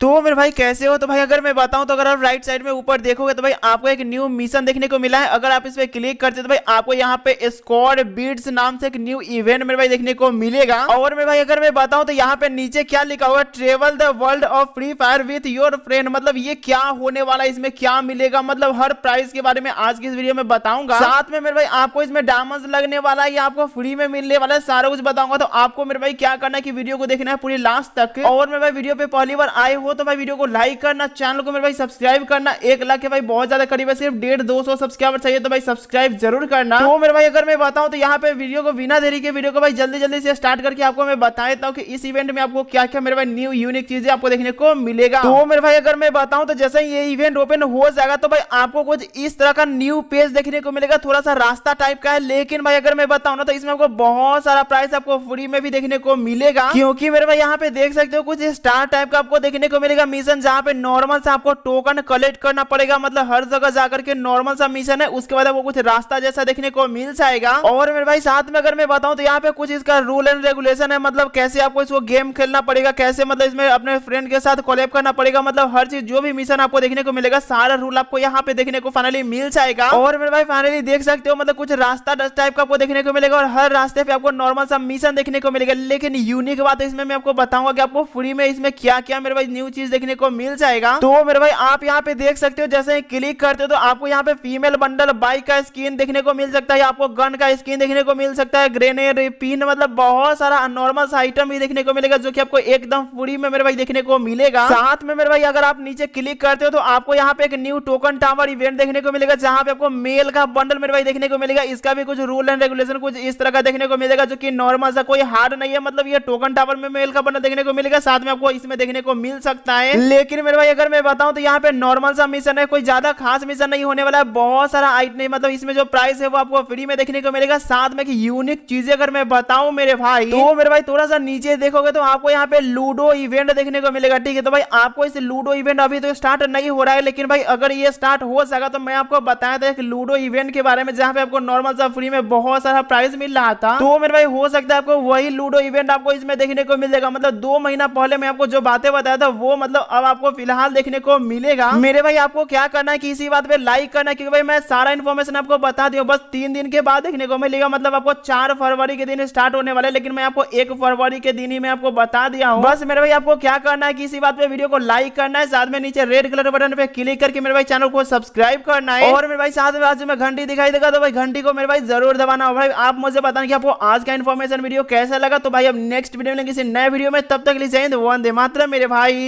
तो मेरे भाई कैसे हो तो भाई अगर मैं बताऊं तो अगर आप राइट साइड में ऊपर देखोगे तो भाई आपको एक न्यू मिशन देखने को मिला है अगर आप इस पे क्लिक करते तो भाई आपको यहाँ पे स्कॉड बीड्स नाम से एक न्यू इवेंट मेरे भाई देखने को मिलेगा और मेरे भाई अगर मैं बताऊं तो यहाँ पे नीचे क्या लिखा हुआ travel the world of Free Fire with your friend मतलब ये क्या होने वाला है इसमें क्या मिलेगा मतलब हर प्राइस के बारे में आज की इस वीडियो में बताऊंगा साथ में मेरे भाई आपको इसमें डायमंड लगने वाला है या आपको फ्री में मिलने वाला है सारा कुछ बताऊंगा तो आपको मेरे भाई क्या करना है की वीडियो को देखना है पूरी लास्ट तक और मेरे भाई वीडियो पे पहली बार आए वो तो भाई वीडियो को लाइक करना चैनल को मेरे भाई सब्सक्राइब करना एक लाख के भाई बहुत ज्यादा करीब है सिर्फ डेढ़ दो सौ सब्सक्राइबर चाहिए तो भाई सब्सक्राइब जरूर करना तो मेरे भाई अगर मैं बताऊँ तो यहाँ पे वीडियो को बिना देरी के वीडियो को भाई जल्दी जल्दी से स्टार्ट करके आपको मैं बता देता हूँ कि इस इवेंट में आपको क्या क्या मेरे भाई न्यू यूनिक चीजें आपको देखने को मिलेगा तो मेरे भाई अगर मैं बताऊँ तो जैसे ये इवेंट ओपन हो जाएगा तो भाई आपको कुछ इस तरह का न्यू पेज देखने को मिलेगा थोड़ा सा रास्ता टाइप का है लेकिन भाई अगर मैं बताऊँ ना तो इसमें आपको बहुत सारा प्राइस आपको फ्री में भी देखने को मिलेगा क्योंकि मेरे भाई यहाँ पे देख सकते हो कुछ स्टार टाइप का आपको देखने को को मिलेगा मिशन जहां पे नॉर्मल से आपको टोकन कलेक्ट करना पड़ेगा मतलब हर जगह जाकर के नॉर्मल सा मिशन है उसके बाद वो कुछ रास्ता जैसा देखने को मिल जाएगा और मेरे भाई साथ में अगर मैं बताऊं तो यहाँ पे कुछ इसका रूल एंड रेगुलेशन है मतलब कैसे आपको इसको गेम खेलना पड़ेगा कैसे मतलब इसमें अपने फ्रेंड के साथ कॉलेप करना पड़ेगा मतलब हर चीज जो भी मिशन आपको देखने को मिलेगा सारा रूल आपको यहाँ पे देखने को फाइनली मिल जाएगा और मेरे भाई फाइनली देख सकते हो मतलब कुछ रास्ता टाइप का आपको देखने को मिलेगा और हर रास्ते पे आपको नॉर्मल सा मिशन देखने को मिलेगा लेकिन यूनिक बात इसमें मैं आपको बताऊंगा कि आपको फ्री में इसमें क्या क्या मेरे भाई न्यू न्यू चीज देखने को मिल जाएगा तो मेरे भाई आप यहाँ पे देख सकते हो जैसे क्लिक करते हो तो आपको यहाँ पे फीमेल बंडल बाइक का स्क्रीन देखने को मिल सकता है आपको गन का स्क्रीन देखने को मिल सकता है ग्रेनेड पिन मतलब बहुत सारा नॉर्मल आइटम भी देखने को मिलेगा जो की आपको एकदम फ्री में मेरे भाई देखने को मिलेगा साथ में मेरे भाई अगर आप नीचे क्लिक करते हो तो आपको यहाँ पे एक न्यू टोकन टावर इवेंट देखने को मिलेगा जहाँ पे आपको मेल का बंडल मेरे भाई देखने को मिलेगा इसका भी कुछ रूल एंड रेगुलेशन कुछ इस तरह का देखने को मिलेगा जो कि नॉर्मल सा कोई हार्ड नहीं है मतलब ये टोकन टावर में मेल का बंडल देखने को मिलेगा साथ में आपको इसमें देखने को मिल सकता सकता है लेकिन मेरे भाई अगर मैं बताऊं तो यहाँ पे नॉर्मल सा मिशन है कोई ज्यादा खास मिशन नहीं होने वाला है बहुत सारा आइटम मतलब इसमें जो प्राइस है वो आपको फ्री में देखने को मिलेगा साथ में यूनिक चीजें अगर मैं बताऊं मेरे भाई तो मेरे भाई थोड़ा सा नीचे देखोगे तो आपको यहाँ पे लूडो इवेंट देखने को मिलेगा ठीक है तो भाई आपको इस लूडो इवेंट अभी तो स्टार्ट नहीं हो रहा है लेकिन भाई अगर ये स्टार्ट हो सका तो मैं आपको बताया था एक लूडो इवेंट के बारे में जहाँ पे आपको नॉर्मल सा फ्री में बहुत सारा प्राइस मिल रहा था तो मेरे भाई हो सकता है आपको वही लूडो इवेंट आपको इसमें देखने को मिलेगा मतलब दो महीना पहले मैं आपको जो बातें बताया था वो वो मतलब अब आपको फिलहाल देखने को मिलेगा मेरे भाई आपको क्या करना है कि इसी बात पे लाइक करना है क्योंकि भाई मैं सारा इन्फॉर्मेशन आपको बता दी बस तीन दिन के बाद देखने को मिलेगा मतलब आपको चार फरवरी के दिन स्टार्ट होने वाले लेकिन मैं आपको एक फरवरी के दिन ही मैं आपको बता दिया हूँ बस मेरे भाई आपको क्या करना है कि इसी बात पे वीडियो को लाइक करना है साथ में नीचे रेड कलर बटन पे क्लिक करके मेरे भाई चैनल को सब्सक्राइब करना है और मेरे भाई साथ में आज में घंटी दिखाई देगा तो भाई घंटी को मेरे भाई जरूर दबाना भाई आप मुझे बताना कि आपको आज का इन्फॉर्मेशन वीडियो कैसा लगा तो भाई अब नेक्स्ट वीडियो में किसी नए वीडियो में तब तक लीजिए दे मात्र मेरे भाई